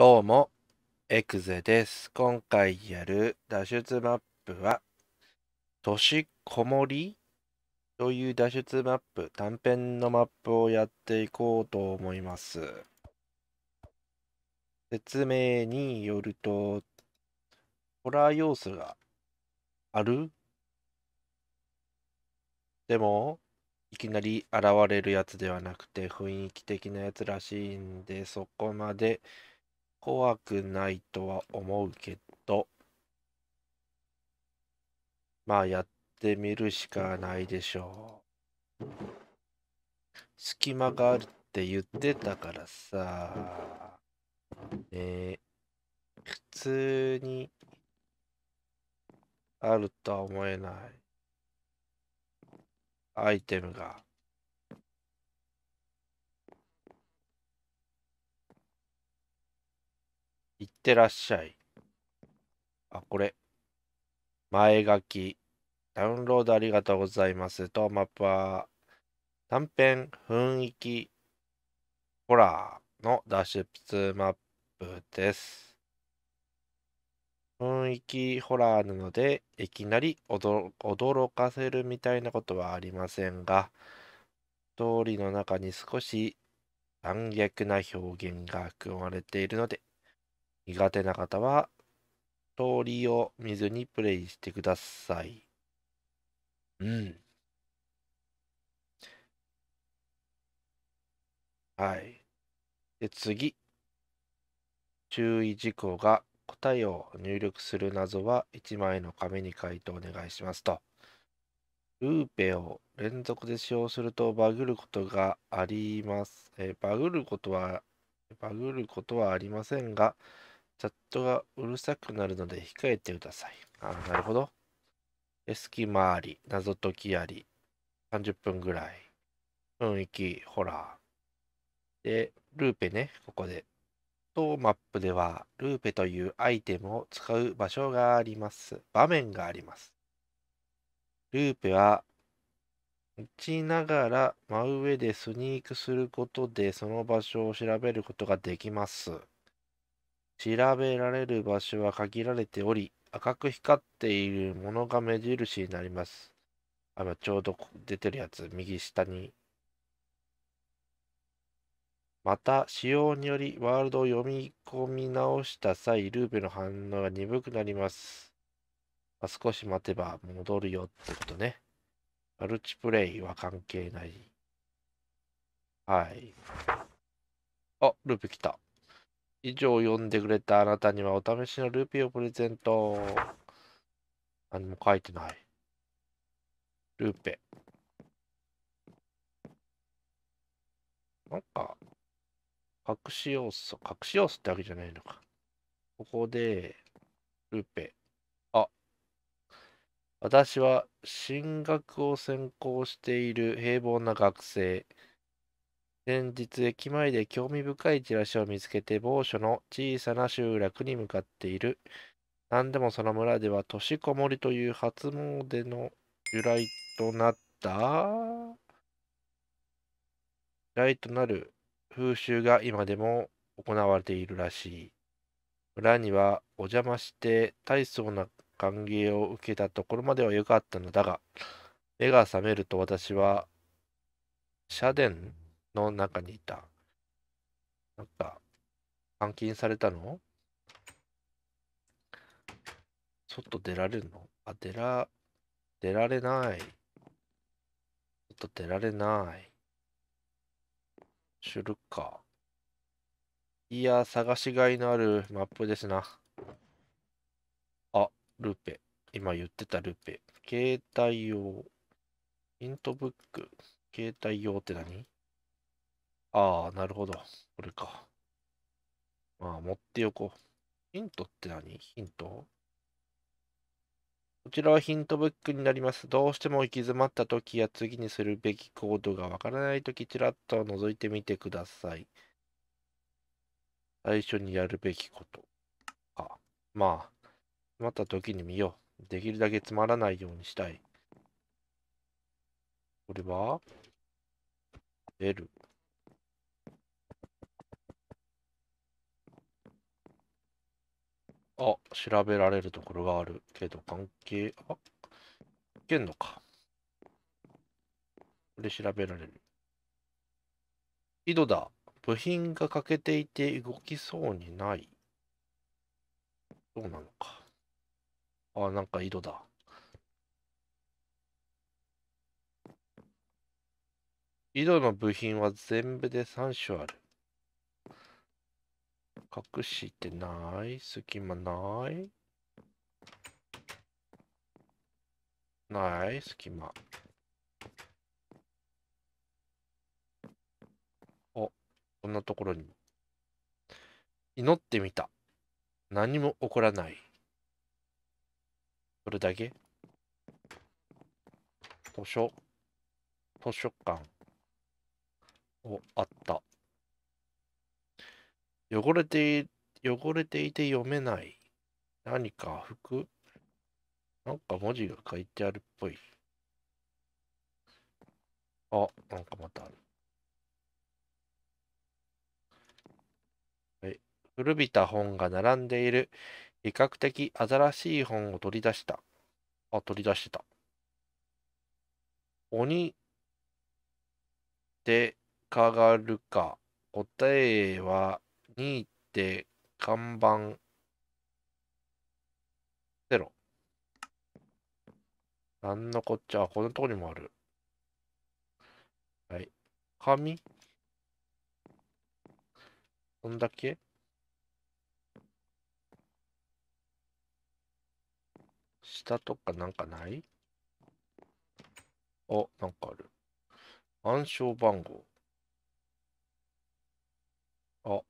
どうも、エクゼです。今回やる脱出マップは、年市こもりという脱出マップ、短編のマップをやっていこうと思います。説明によると、ホラー要素があるでも、いきなり現れるやつではなくて、雰囲気的なやつらしいんで、そこまで、怖くないとは思うけど、まあやってみるしかないでしょう。隙間があるって言ってたからさ、ね普通にあるとは思えない。アイテムが。いってらっしゃい。あ、これ。前書き。ダウンロードありがとうございます。と、マップは、短編、雰囲気、ホラーの脱出マップです。雰囲気ホラーなので、いきなり驚かせるみたいなことはありませんが、通りの中に少し残虐な表現が含まれているので、苦手な方は、通りを水にプレイしてください。うん。はい。で、次。注意事項が答えを入力する謎は1枚の紙に書いてお願いしますと。ルーペを連続で使用するとバグることがあります。えバグることは、バグることはありませんが、チャットがうるさくなるので控えてください。あなるほど。隙間あり、謎解きあり、30分ぐらい。雰囲気、ホラー。で、ルーペね、ここで。ーマップでは、ルーペというアイテムを使う場所があります。場面があります。ルーペは、打ちながら真上でスニークすることで、その場所を調べることができます。調べられる場所は限られており、赤く光っているものが目印になります。あ、ちょうど出てるやつ、右下に。また、使用によりワールドを読み込み直した際、ルーペの反応が鈍くなります。まあ、少し待てば戻るよってことね。マルチプレイは関係ない。はい。あ、ルーペ来た。以上読んでくれたあなたにはお試しのルーピーをプレゼント。何も書いてない。ルーペ。なんか、隠し要素、隠し要素ってわけじゃないのか。ここで、ルーペ。あ、私は進学を専攻している平凡な学生。先日駅前で興味深いチラシを見つけて某所の小さな集落に向かっている何でもその村では年こもりという初詣の由来となった由来となる風習が今でも行われているらしい村にはお邪魔して大層な歓迎を受けたところまでは良かったのだが目が覚めると私は社殿の中にいた。なんか、監禁されたの外出られるのあ、出ら、出られない。外出られない。するか。いや、探しがいのあるマップですな。あ、ルーペ。今言ってたルーペ。携帯用。ヒントブック。携帯用って何ああ、なるほど。これか。まあ、持っておこう。ヒントって何ヒントこちらはヒントブックになります。どうしても行き詰まった時や次にするべき行動がわからない時、ちらっと覗いてみてください。最初にやるべきこと。か。まあ、詰まった時に見よう。できるだけつまらないようにしたい。これは出る。あ、調べられるところがあるけど、関係、あ、いけんのか。これ調べられる。井戸だ。部品が欠けていて動きそうにない。どうなのか。あ、なんか井戸だ。井戸の部品は全部で3種ある。隠してない隙間ないない隙間。お、こんなところに。祈ってみた。何も起こらない。それだけ図書。図書館。お、あった。汚れて、汚れていて読めない。何か服なんか文字が書いてあるっぽい。あ、なんかまたある。はい。古びた本が並んでいる。比較的新しい本を取り出した。あ、取り出してた。鬼でかがるか。答えは2って看板0。なんのこっちゃ、このとこにもある。はい。紙こんだけ下とかなんかないあ、なんかある。暗証番号。あ、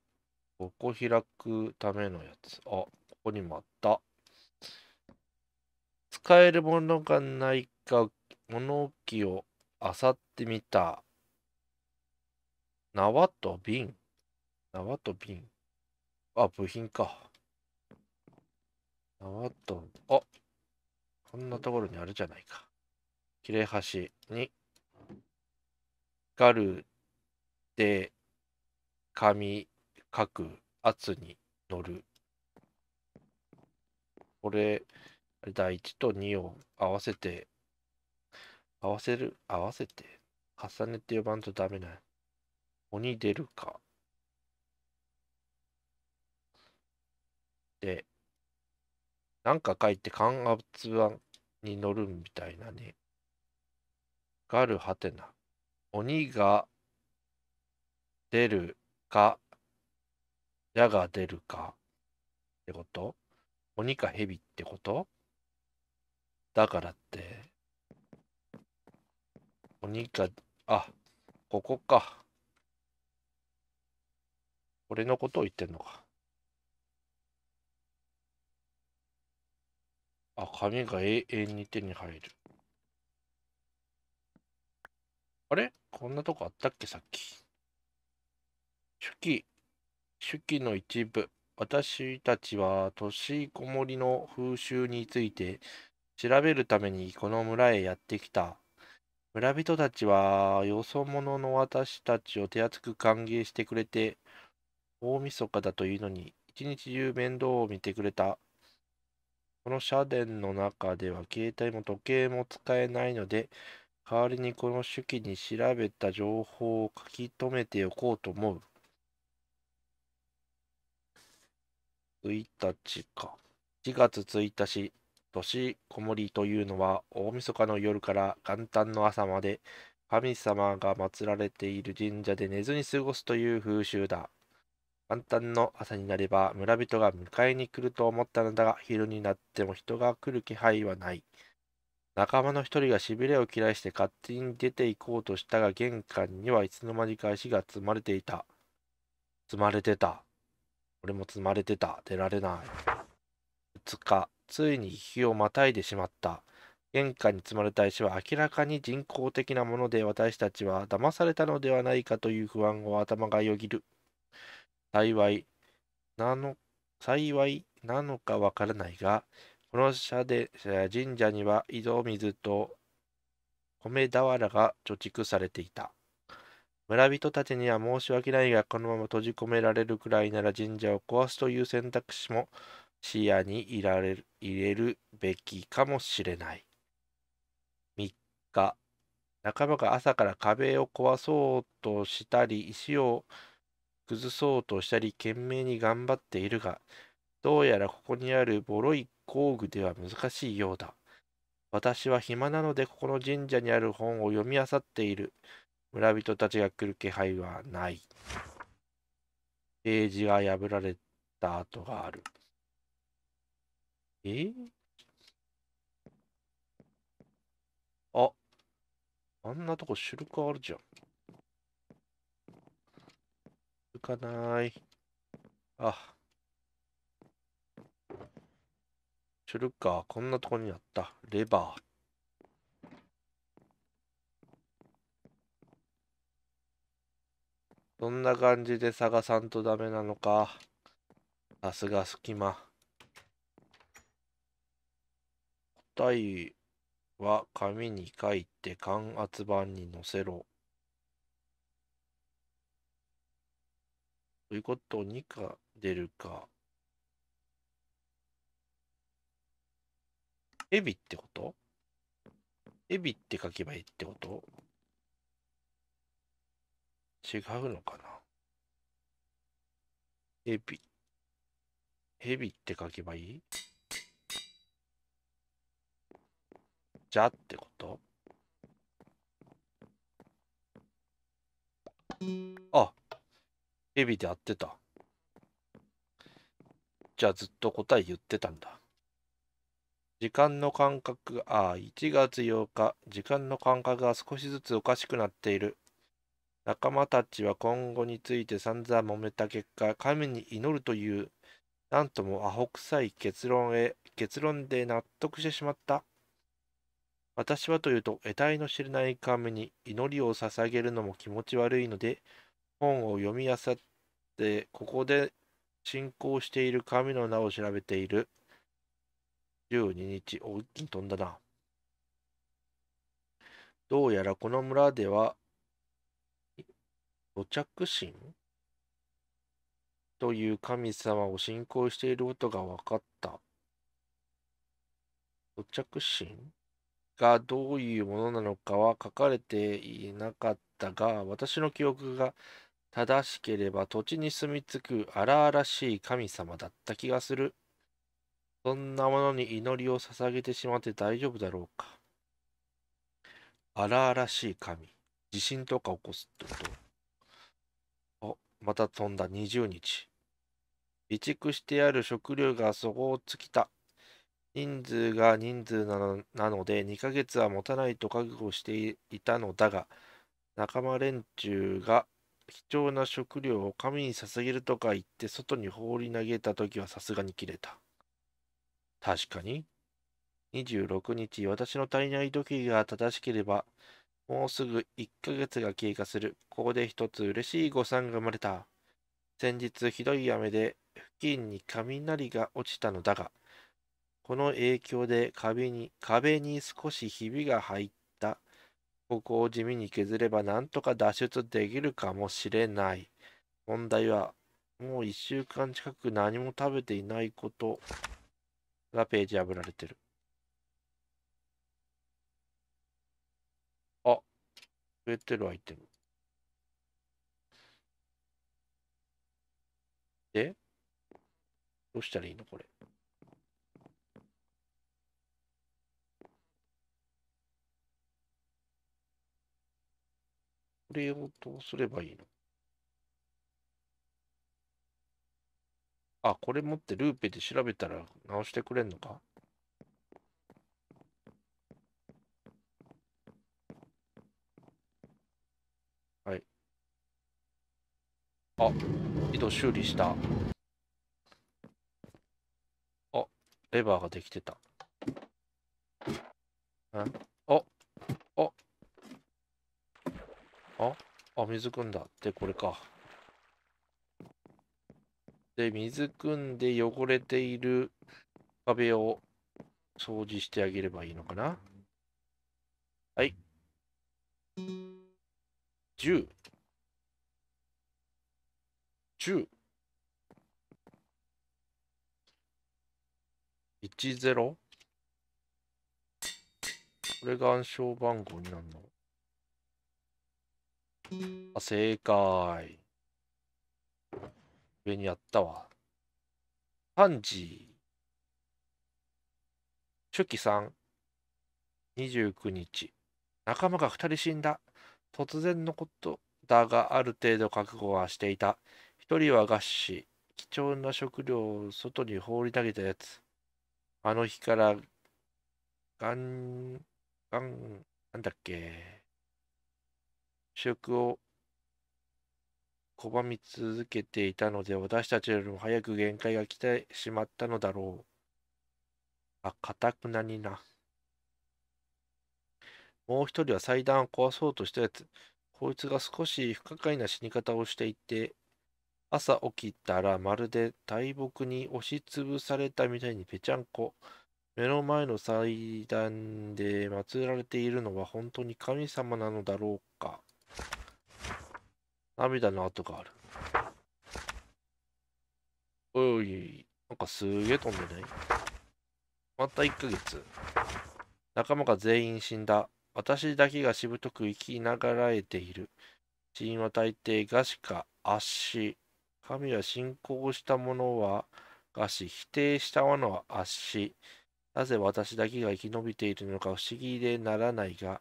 ここ開くためのやつ。あ、ここにもあった。使えるものがないか、物置を漁ってみた。縄と瓶。縄と瓶。あ、部品か。縄と、あ、こんなところにあるじゃないか。切れ端に、ガルで、紙、書く、圧に乗る。これ、第1と2を合わせて、合わせる、合わせて、重ねて呼ばんとダメな鬼出るか。で、なんか書いて感圧案に乗るみたいなね。がるはてな。鬼が出るか矢が出るかってこと鬼か蛇ってことだからって、鬼か、あ、ここか。俺のことを言ってんのか。あ、髪が永遠に手に入る。あれこんなとこあったっけさっき。初期手記の一部私たちは年こもりの風習について調べるためにこの村へやってきた村人たちはよそ者の私たちを手厚く歓迎してくれて大晦日だというのに一日中面倒を見てくれたこの社殿の中では携帯も時計も使えないので代わりにこの手記に調べた情報を書き留めておこうと思う1日か。4月1日、年こもりというのは、大晦日の夜から元旦の朝まで、神様が祀られている神社で寝ずに過ごすという風習だ。元旦の朝になれば、村人が迎えに来ると思ったのだが、昼になっても人が来る気配はない。仲間の一人がしびれを切らして勝手に出て行こうとしたが、玄関にはいつの間にか石が積まれていた。積まれてた。俺も積まれてた。出られない。2日、ついに日をまたいでしまった。玄関に積まれた石は明らかに人工的なもので私たちは騙されたのではないかという不安を頭がよぎる。幸い、なの、幸いなのかわからないが、この社で神社には井戸水と米俵が貯蓄されていた。村人たちには申し訳ないが、このまま閉じ込められるくらいなら神社を壊すという選択肢も視野に入られる入れるべきかもしれない。3日、仲間が朝から壁を壊そうとしたり、石を崩そうとしたり、懸命に頑張っているが、どうやらここにあるボロい工具では難しいようだ。私は暇なのでここの神社にある本を読み漁っている。村人たちが来る気配はない。ページが破られた跡がある。えあ、あんなとこシルクあるじゃん。浮かない。あ。シュルカー、こんなとこにあった。レバー。どんな感じで探さんとダメなのか。さすが隙間。答えは紙に書いて感圧板に載せろ。ということにか出るか。エビってことエビって書けばいいってこと違うのかなヘビ。ヘビって書けばいいじゃってことあ、ヘビで合ってた。じゃあずっと答え言ってたんだ。時間の感覚、ああ、1月8日、時間の感覚が少しずつおかしくなっている。仲間たちは今後について散々揉めた結果、神に祈るという、なんともアホ臭い結論へ、結論で納得してしまった。私はというと、得体の知れない神に祈りを捧げるのも気持ち悪いので、本を読み漁って、ここで信仰している神の名を調べている。12日、大きに飛んだな。どうやらこの村では土着神という神様を信仰していることが分かった。土着神がどういうものなのかは書かれていなかったが、私の記憶が正しければ土地に住み着く荒々しい神様だった気がする。そんなものに祈りを捧げてしまって大丈夫だろうか。荒々しい神。地震とか起こすってことまた飛んだ20日。備蓄してある食料が底を尽きた。人数が人数なのなので2ヶ月は持たないと覚悟していたのだが、仲間連中が貴重な食料を神に捧げるとか言って外に放り投げた時はさすがに切れた。確かに。26日、私の体内時計が正しければ、もうすぐ1ヶ月が経過する。ここで一つ嬉しい誤算が生まれた。先日ひどい雨で付近に雷が落ちたのだが、この影響で壁に壁に少しひびが入った。ここを地味に削ればなんとか脱出できるかもしれない。問題は、もう1週間近く何も食べていないことがページ破られてる。増えてるアイテム。で、どうしたらいいのこれ。これをどうすればいいのあ、これ持ってルーペで調べたら直してくれんのかあ井戸修理したあレバーができてたああああ水汲んだってこれかで水汲んで汚れている壁を掃除してあげればいいのかなはい10 10。10? これが暗証番号になるのあ、正解。上にあったわ。パンジー。初期3。29日。仲間が2人死んだ。突然のことだがある程度覚悟はしていた。一人は餓死。貴重な食料を外に放り投げたやつ。あの日から、ガンガンなんだっけ。食を拒み続けていたので、私たちよりも早く限界が来てしまったのだろう。あ、かたくなにな。もう一人は祭壇を壊そうとしたやつ。こいつが少し不可解な死に方をしていて、朝起きたらまるで大木に押しつぶされたみたいにぺちゃんこ。目の前の祭壇で祀られているのは本当に神様なのだろうか。涙の跡がある。おい、なんかすげえ飛んでないまた1ヶ月。仲間が全員死んだ。私だけがしぶとく生きながらえている。死因は大抵、餓死か圧死。神は信仰した者は餓死、否定した者は圧死。なぜ私だけが生き延びているのか不思議でならないが、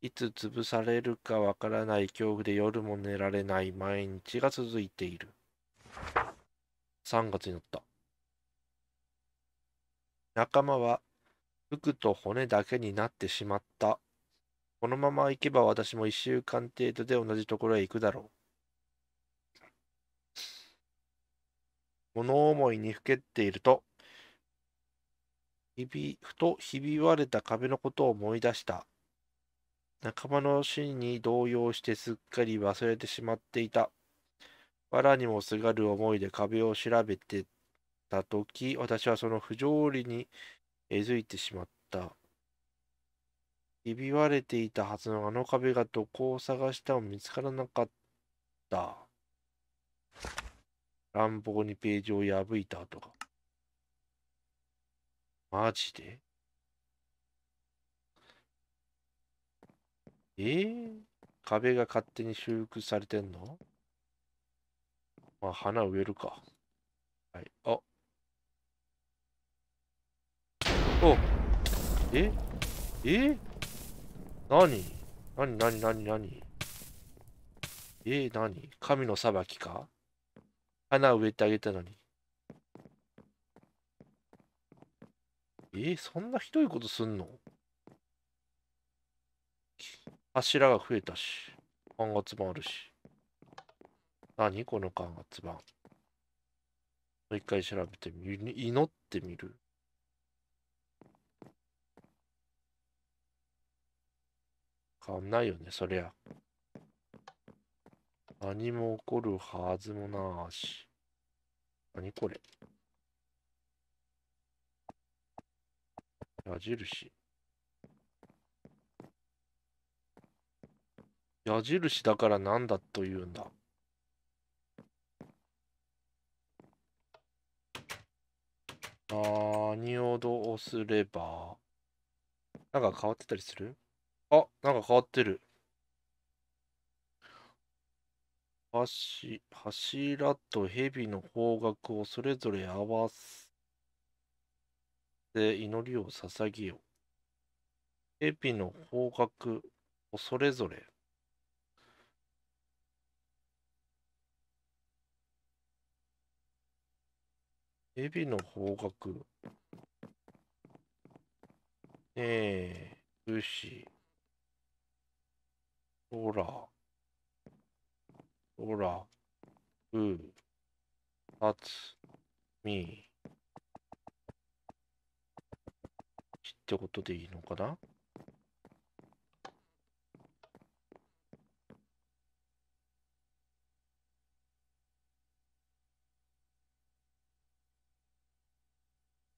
いつ潰されるかわからない恐怖で夜も寝られない毎日が続いている。3月になった。仲間は服と骨だけになってしまった。このまま行けば私も1週間程度で同じところへ行くだろう。物思いにふけっていると、ひび、ふとひび割れた壁のことを思い出した。仲間の死に動揺してすっかり忘れてしまっていた。藁にもすがる思いで壁を調べてたとき、私はその不条理にえずいてしまった。ひび割れていたはずのあの壁がどこを探しても見つからなかった。乱暴にページを破いた跡が。マジでえー、壁が勝手に修復されてんのまあ、花植えるか。はい。あおええ何何何何何えー、何神の裁きか花植えてあげたのに。えー、そんなひどいことすんの柱が増えたし、間月板あるし。何この間月板。もう一回調べてみる。祈ってみる。変わんないよね、そりゃ。何も起こるはずもなし。何これ矢印。矢印だからなんだというんだ。何をどうすればなんか変わってたりするあ、なんか変わってる。柱と蛇の方角をそれぞれ合わせ祈りを捧げよ。蛇の方角をそれぞれ蛇の方角。ねえ、牛。ほら。ほら。う。たつ。み。ってことでいいのかな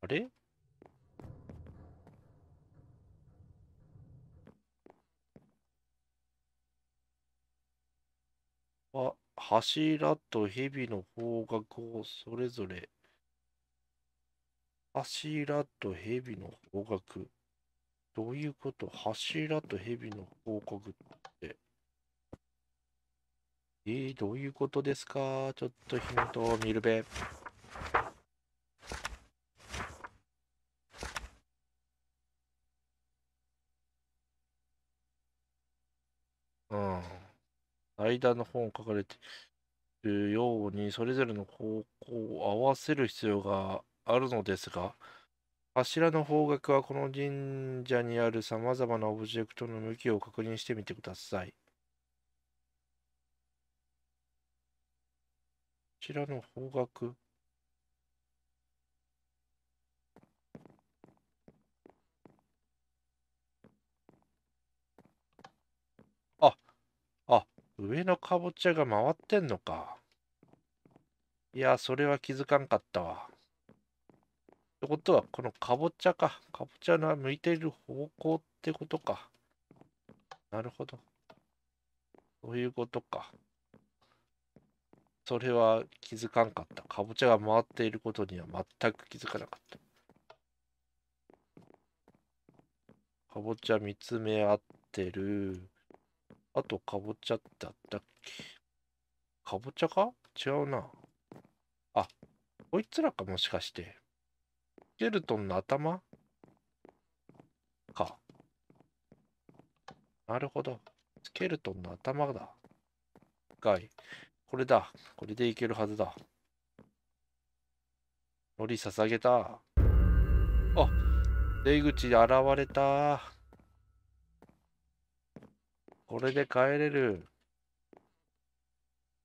あれは柱と蛇の方角をそれぞれ柱と蛇の方角どういうこと柱と蛇の方角ってえー、どういうことですかちょっとヒントを見るべ。階段の本書かれているように、それぞれの方向を合わせる必要があるのですが、柱の方角はこの神社にあるさまざまなオブジェクトの向きを確認してみてください。こちらの方角。上のかぼちゃが回ってんのか。いや、それは気づかんかったわ。ってことは、このかぼちゃか。かぼちゃの向いている方向ってことか。なるほど。そういうことか。それは気づかんかった。かぼちゃが回っていることには全く気づかなかった。かぼちゃ見つめ合ってる。あと、かぼちゃだったっけかぼちゃか違うな。あ、こいつらかもしかして。スケルトンの頭か。なるほど。スケルトンの頭だ。がい。これだ。これでいけるはずだ。のり捧げた。あ、出口で現れた。これで帰れる。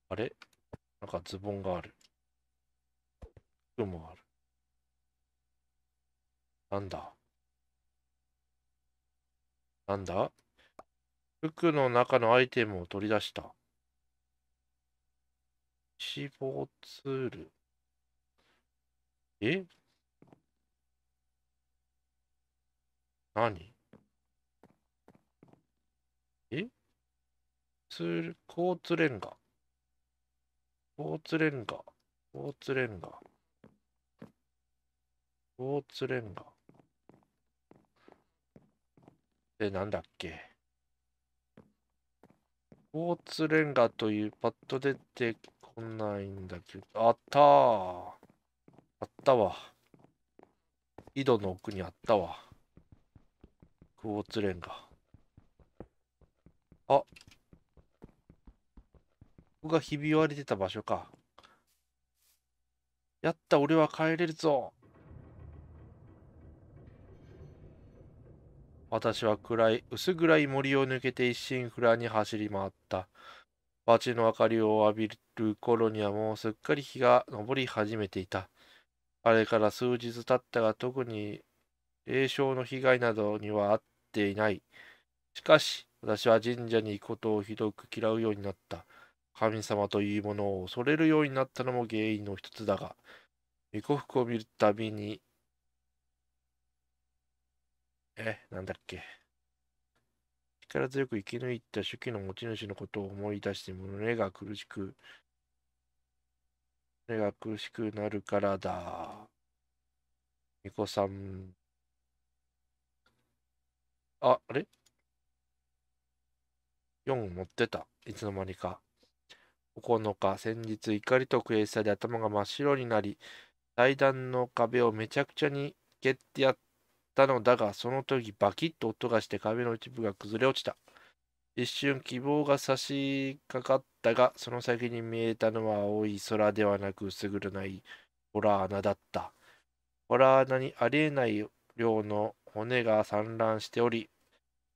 あれなんかズボンがある。服もある。なんだなんだ服の中のアイテムを取り出した。死亡ツール。え何ツコーレンガ。交通レンガ。交通レンガ。交通レンガ。で、なんだっけ。交通レンガというパッと出てこないんだけど、あったあったわ。井戸の奥にあったわ。クォーツレンガ。あ、こがひび割れてた場所か。やった、俺は帰れるぞ。私は暗い、薄暗い森を抜けて一心不乱に走り回った。バチの明かりを浴びる頃にはもうすっかり日が昇り始めていた。あれから数日経ったが特に霊障の被害などにはあっていない。しかし、私は神社に行くことをひどく嫌うようになった。神様というものを恐れるようになったのも原因の一つだが、巫女服を見るたびに、え、なんだっけ。力強く生き抜いた初期の持ち主のことを思い出して胸が苦しく、胸が苦しくなるからだ。巫女さん。あ、あれ ?4 持ってた。いつの間にか。9日、先日、怒りと悔しさで頭が真っ白になり、祭壇の壁をめちゃくちゃに蹴ってやったのだが、その時バキッと音がして壁の一部が崩れ落ちた。一瞬希望が差し掛かったが、その先に見えたのは青い空ではなく薄暗いホラー穴だった。ホラー穴にありえない量の骨が散乱しており、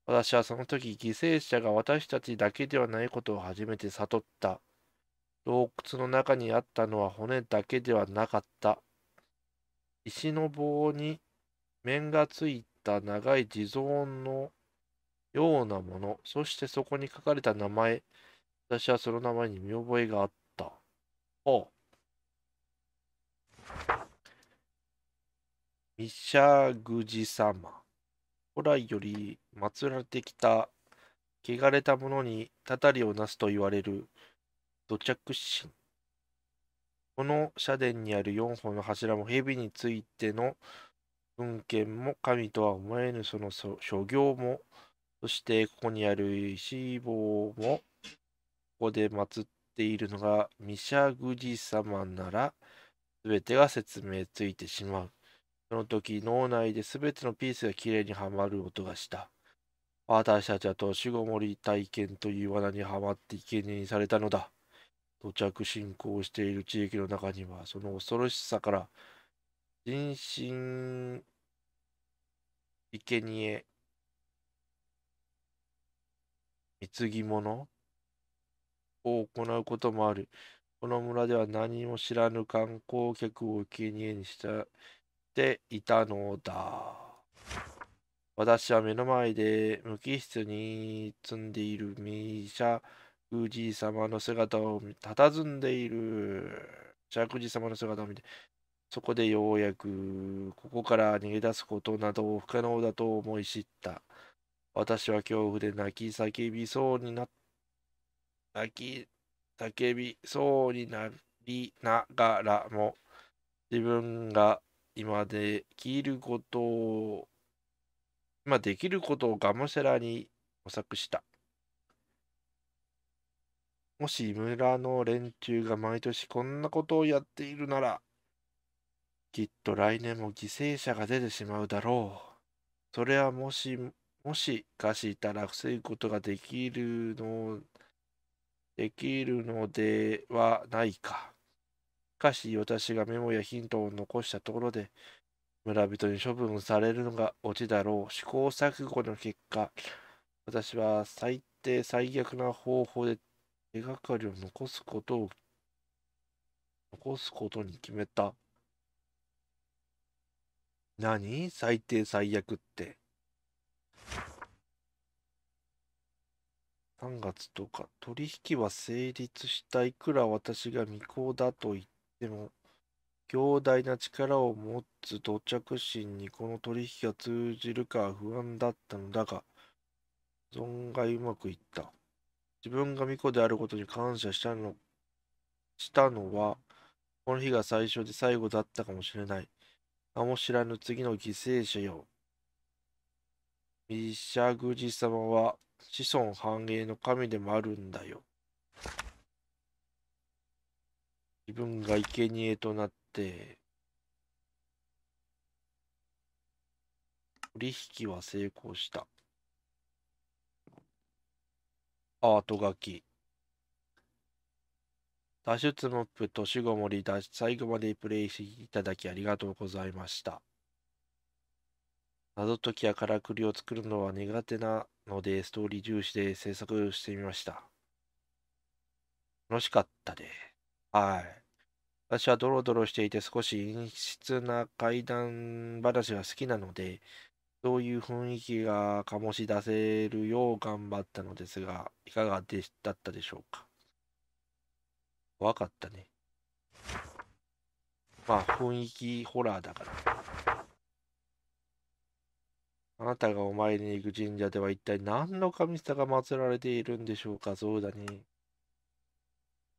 私はその時犠牲者が私たちだけではないことを初めて悟った。洞窟の中にあったのは骨だけではなかった。石の棒に面がついた長い地蔵のようなもの、そしてそこに書かれた名前、私はその名前に見覚えがあった。おう。ミシャグジ様。古来より祀られてきた、汚れた者にたたりをなすと言われる土着心。この社殿にある4本の柱も蛇についての文献も神とは思えぬその諸行も、そしてここにある石棒も、ここで祀っているのがミシャグジ様なら、すべてが説明ついてしまう。その時、脳内ですべてのピースがきれいにはまる音がした。私たちは年ごもり体験という罠にはまって生贄にされたのだ。土着信仰している地域の中には、その恐ろしさから、人身生贄貢ぎ物を行うこともある。この村では何も知らぬ観光客を生贄にしたていたのだ。私は目の前で無機質に積んでいるミシャ釈寺様の姿を佇んでいる。釈寺様の姿を見て、そこでようやく、ここから逃げ出すことなど不可能だと思い知った。私は恐怖で泣き叫びそうにな、泣き叫びそうになりながらも、自分が今できることを、今できることをがむしゃらに模索した。もし村の連中が毎年こんなことをやっているなら、きっと来年も犠牲者が出てしまうだろう。それはもし、もしかしたら防ぐことができるの、できるのではないか。しかし私がメモやヒントを残したところで、村人に処分されるのがオチだろう。試行錯誤の結果、私は最低最悪な方法で手がかりを残すことを、残すことに決めた。何最低最悪って。3月とか、取引は成立したいくら私が未行だと言っても、強大な力を持つ土着心にこの取引が通じるか不安だったのだが、存外うまくいった。自分が巫女であることに感謝したのしたのは、この日が最初で最後だったかもしれない。名も知らぬ次の犠牲者よ。ミシャグジ様は子孫繁栄の神でもあるんだよ。自分が生贄となって、取引は成功した。アート書き。脱出マップ、年ごもりだ、最後までプレイしていただきありがとうございました。謎解きやからくりを作るのは苦手なので、ストーリー重視で制作してみました。楽しかったで。はい。私はドロドロしていて少し陰湿な怪談話が好きなので、そういう雰囲気が醸し出せるよう頑張ったのですが、いかがでたったでしょうか。怖かったね。まあ、雰囲気ホラーだから。あなたがお参りに行く神社では一体何の神様が祀られているんでしょうか。そうだね。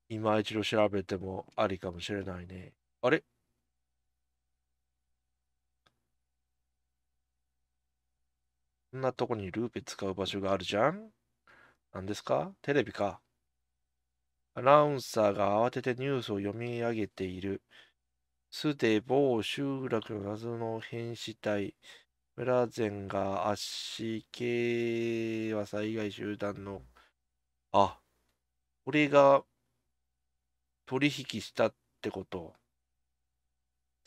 今一度調べてもありかもしれないね。あれこんなとこにルーペ使う場所があるじゃん何ですかテレビか。アナウンサーが慌ててニュースを読み上げている。すで某集落の謎の変死体。村善が足系は災害集団の。あ、俺が取引したってこと。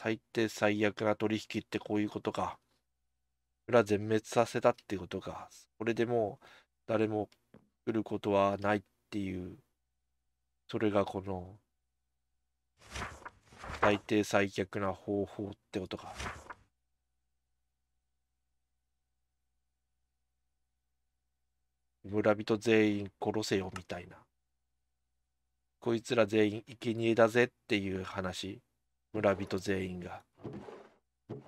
最低最悪な取引ってこういうことか。村全滅させたってことが、これでもう誰も来ることはないっていう、それがこの、大抵最悪な方法ってことか。村人全員殺せよみたいな。こいつら全員生贄だぜっていう話。村人全員が。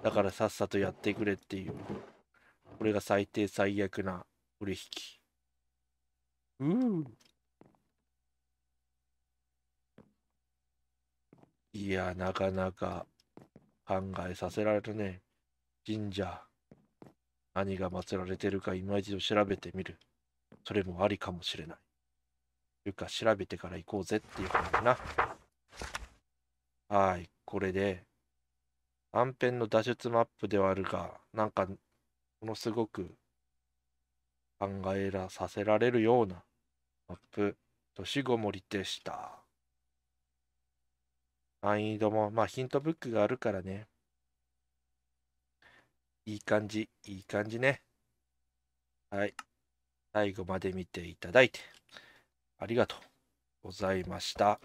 だからさっさとやってくれっていう。これが最低最悪な取引。うん。いや、なかなか考えさせられるね。神社、何が祀られてるか今一度調べてみる。それもありかもしれない。というか、調べてから行こうぜっていう感じな。はい、これで、断片の脱出マップではあるが、なんかものすごく考えらさせられるようなマップ年ごもりでした。難易度も、まあヒントブックがあるからね。いい感じ、いい感じね。はい。最後まで見ていただいてありがとうございました。